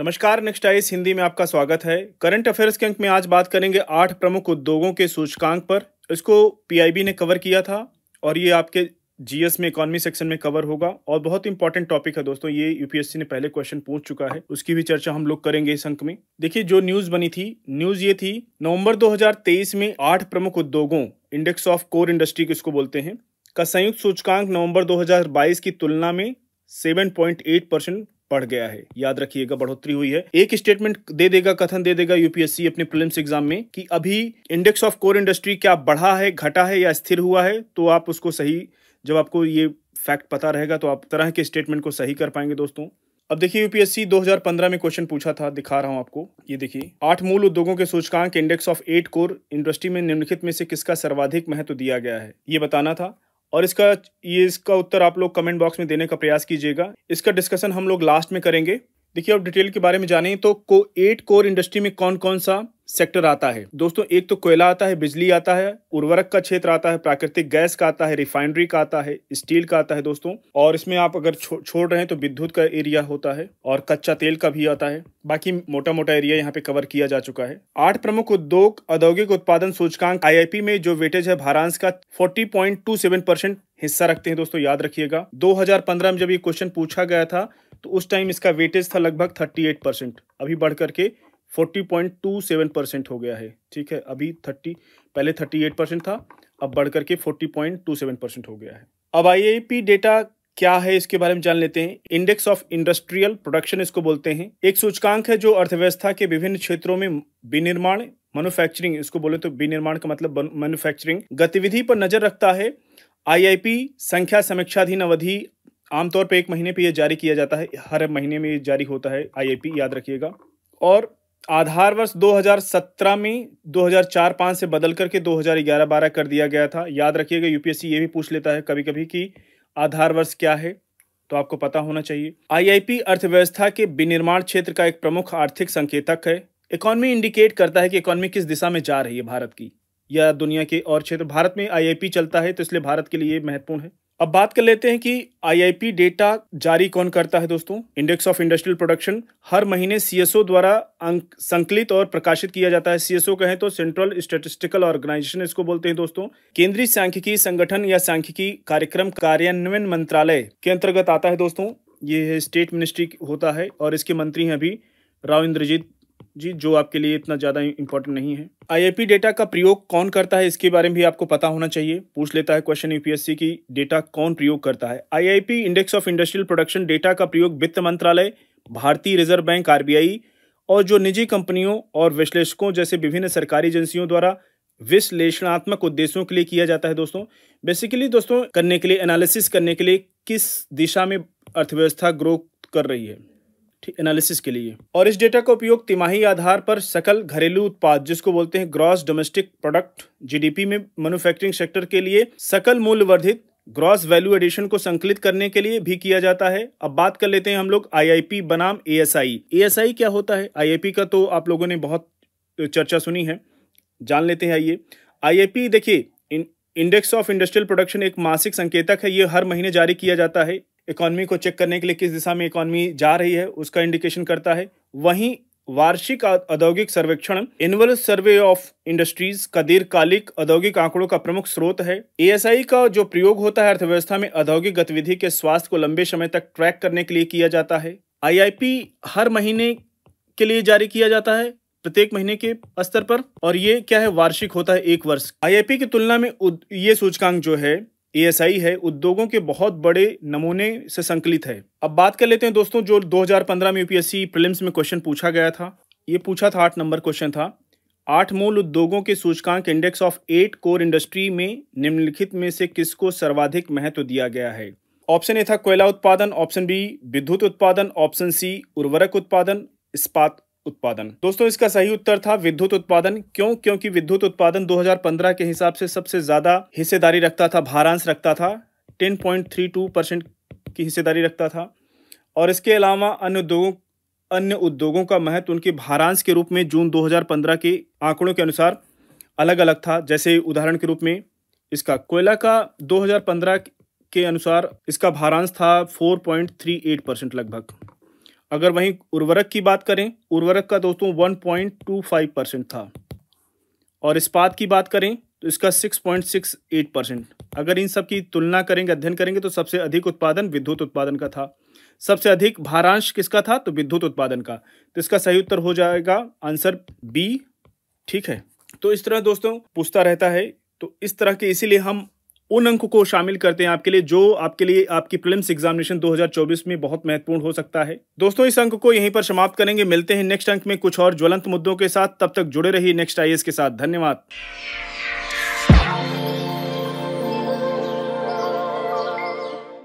नमस्कार next ice Hindi में आपका स्वागत है करंट अफेयर्स के अंक में आज बात करेंगे आठ प्रमुख उद्योगों के सूचकांक पर इसको पीआईबी ने कवर किया था और ये आपके जीएस में इकोनॉमी सेक्शन में कवर होगा और बहुत इंपॉर्टेंट टॉपिक है दोस्तों ये यूपीएससी ने पहले क्वेश्चन पूछ चुका है उसकी भी चर्चा हम लोग करेंगे इस अंक में देखिए जो न्यूज बनी थी न्यूज ये थी नवंबर 2023 में आठ प्रमुख उद्योगों इंडेक्स ऑफ कोर इंडस्ट्री किसको इसको बोलते हैं का संयुक्त सूचकांक नवंबर 2022 की तुलना में 7.8 परसेंट पढ़ गया है याद रखिएगा बढ़ोतरी हुई है एक स्टेटमेंट दे देगा कथन दे देगा यूपीएससी अपने प्रिलिम्स एग्जाम में कि अभी इंडेक्स ऑफ कोर इंडस्ट्री क्या बढ़ा है घटा है या स्थिर हुआ है तो आप उसको सही जब आपको ये फैक्ट पता रहेगा तो आप तरह के स्टेटमेंट को सही कर पाएंगे दोस्तों अब देखिए यूपीएससी 2015 में क्वेश्चन पूछा था दिखा रहा हूं आपको ये देखिए आठ मूल उद्योगों के सूचकांक index of eight core industry में निम्नलिखित में से किसका सर्वाधिक महत्व दिया गया है ये बताना था और इसका ये इसका उत्तर आप लोग कमेंट बॉक्स में देने का प्रयास कीजिएगा इसका डिस्कशन हम लोग लास्ट में करेंगे देखिए अब डिटेल के बारे में जाने तो को एट कोर इंडस्ट्री में कौन कौन सा सेक्टर आता है दोस्तों एक तो कोयला आता है बिजली आता है उर्वरक का क्षेत्र आता है प्राकृतिक गैस का आता है रिफाइनरी का आता है स्टील का आता है दोस्तों और इसमें आप अगर छो, छोड़ रहे हैं तो विद्युत का एरिया होता है और कच्चा तेल का भी आता है बाकी मोटा मोटा एरिया यहाँ पे कवर किया जा चुका है आठ प्रमुख उद्योग औद्योगिक उत्पादन सूचकांक आई में जो वेटेज है भारांस का फोर्टी हिस्सा रखते हैं दोस्तों याद रखिएगा दो में जब ये क्वेश्चन पूछा गया था तो उस टाइम इसका वेटेज था लगभग थर्टी एट परसेंट अभी बढ़ करके forty point two seven percent हो गया है ठीक है अभी थर्टी पहले थर्टी एट परसेंट था अब बढ़ करके forty point two seven percent हो गया है अब आई डेटा क्या है इसके बारे में जान लेते हैं इंडेक्स ऑफ इंडस्ट्रियल प्रोडक्शन इसको बोलते हैं एक सूचकांक है जो अर्थव्यवस्था के विभिन्न क्षेत्रों में विनिर्माण मैनुफैक्चरिंग इसको बोले तो विनिर्माण का मतलब मैनुफैक्चरिंग गतिविधि पर नजर रखता है आईआईपी संख्या समीक्षाधीन अवधि आमतौर पर एक महीने पर यह जारी किया जाता है हर महीने में ये जारी होता है आई याद रखिएगा और आधार वर्ष 2017 में 2004-5 से बदल करके 2011-12 कर दिया गया था याद रखिएगा यूपीएससी ये भी पूछ लेता है कभी कभी कि आधार वर्ष क्या है तो आपको पता होना चाहिए आईआईपी अर्थव्यवस्था के विनिर्माण क्षेत्र का एक प्रमुख आर्थिक संकेतक है इकोनॉमी इंडिकेट करता है कि इकोनॉमी किस दिशा में जा रही है भारत की या दुनिया के और क्षेत्र भारत में आई चलता है तो इसलिए भारत के लिए महत्वपूर्ण है अब बात कर लेते हैं कि आईआईपी डेटा जारी कौन करता है दोस्तों इंडेक्स ऑफ इंडस्ट्रियल प्रोडक्शन हर महीने सीएसओ द्वारा संकलित और प्रकाशित किया जाता है सीएसओ कहें तो सेंट्रल स्टेटिस्टिकल ऑर्गेनाइजेशन इसको बोलते हैं दोस्तों केंद्रीय सांख्यिकी संगठन या सांख्यिकी कार्यक्रम कार्यान्वयन मंत्रालय के अंतर्गत आता है दोस्तों ये स्टेट मिनिस्ट्री होता है और इसके मंत्री हैं अभी राव इंद्रजीत जी जो आपके लिए इतना ज़्यादा इंपॉर्टेंट नहीं है आईएपी डेटा का प्रयोग कौन करता है इसके बारे में भी आपको पता होना चाहिए पूछ लेता है क्वेश्चन यूपीएससी की डेटा कौन प्रयोग करता है IIP index of industrial production data का प्रयोग वित्त मंत्रालय भारतीय रिजर्व बैंक आर और जो निजी कंपनियों और विश्लेषकों जैसे विभिन्न सरकारी एजेंसियों द्वारा विश्लेषणात्मक उद्देश्यों के लिए किया जाता है दोस्तों बेसिकली दोस्तों करने के लिए एनालिसिस करने के लिए किस दिशा में अर्थव्यवस्था ग्रो कर रही है एनालिसिस के लिए और इस डेटा का उपयोग तिमाही आधार पर सकल घरेलू उत्पाद जिसको बोलते हैं ग्रॉस डोमेस्टिक प्रोडक्ट जीडीपी में मैन्युफैक्चरिंग सेक्टर के लिए सकल मूल्य वर्धित ग्रॉस वैल्यू एडिशन को संकलित करने के लिए भी किया जाता है अब बात कर लेते हैं हम लोग आई बनाम ए एस क्या होता है आई का तो आप लोगों ने बहुत चर्चा सुनी है जान लेते हैं आइए आई देखिए इंडेक्स ऑफ इंडस्ट्रियल प्रोडक्शन एक मासिक संकेतक है ये हर महीने जारी किया जाता है इकॉनमी को चेक करने के लिए किस दिशा में इकॉनमी जा रही है उसका इंडिकेशन करता है वहीं वार्षिक औद्योगिक सर्वेक्षण एनुअल सर्वे ऑफ इंडस्ट्रीज का दीर्घकालिक औद्योगिक आंकड़ों का प्रमुख स्रोत है एएसआई का जो प्रयोग होता है अर्थव्यवस्था में औद्योगिक गतिविधि के स्वास्थ्य को लंबे समय तक ट्रैक करने के लिए किया जाता है आईआईपी हर महीने के लिए जारी किया जाता है प्रत्येक महीने के स्तर पर और ये क्या है वार्षिक होता है एक वर्ष आईआईपी की तुलना में ये सूचकांक जो है एएसआई है उद्योगों के बहुत बड़े नमूने से संकलित है अब बात कर लेते हैं दोस्तों जो 2015 में यूपीएससी प्रीलिम्स में क्वेश्चन पूछा गया था ये पूछा था आठ नंबर क्वेश्चन था आठ मूल उद्योगों के सूचकांक index of eight core industry में निम्नलिखित में से किसको सर्वाधिक महत्व दिया गया है ऑप्शन ए था कोयला उत्पादन ऑप्शन बी विद्युत उत्पादन ऑप्शन सी उर्वरक उत्पादन इस्पात उत्पादन दोस्तों इसका सही उत्तर था विद्युत उत्पादन क्यों क्योंकि विद्युत उत्पादन 2015 के हिसाब से सबसे ज्यादा हिस्सेदारी रखता था भारांश रखता था 10.32 परसेंट की हिस्सेदारी रखता था और इसके अलावा अन्य उद्योगों अन्य उद्योगों का महत्व उनके भारांश के रूप में जून दो के आंकड़ों के अनुसार अलग अलग था जैसे उदाहरण के रूप में इसका कोयला का दो के अनुसार इसका भारांश था 4.38 परसेंट लगभग अगर वहीं उर्वरक की बात करें उर्वरक का दोस्तों 1.25 परसेंट था और इस्पात की बात करें तो इसका 6.68 परसेंट अगर इन सब की तुलना करेंगे अध्ययन करेंगे तो सबसे अधिक उत्पादन विद्युत उत्पादन का था सबसे अधिक भारांश किसका था तो विद्युत उत्पादन का तो इसका सही उत्तर हो जाएगा आंसर बी ठीक है तो इस तरह दोस्तों पूछता रहता है तो इस तरह के इसीलिए हम उन अंकों को शामिल करते हैं आपके लिए जो आपके लिए आपकी प्रिलिम्स एग्जामिनेशन 2024 में बहुत महत्वपूर्ण हो सकता है दोस्तों इस अंक को यहीं पर समाप्त करेंगे मिलते हैं नेक्स्ट अंक में कुछ और ज्वलंत मुद्दों के साथ तब तक जुड़े रहिए नेक्स्ट आई के साथ धन्यवाद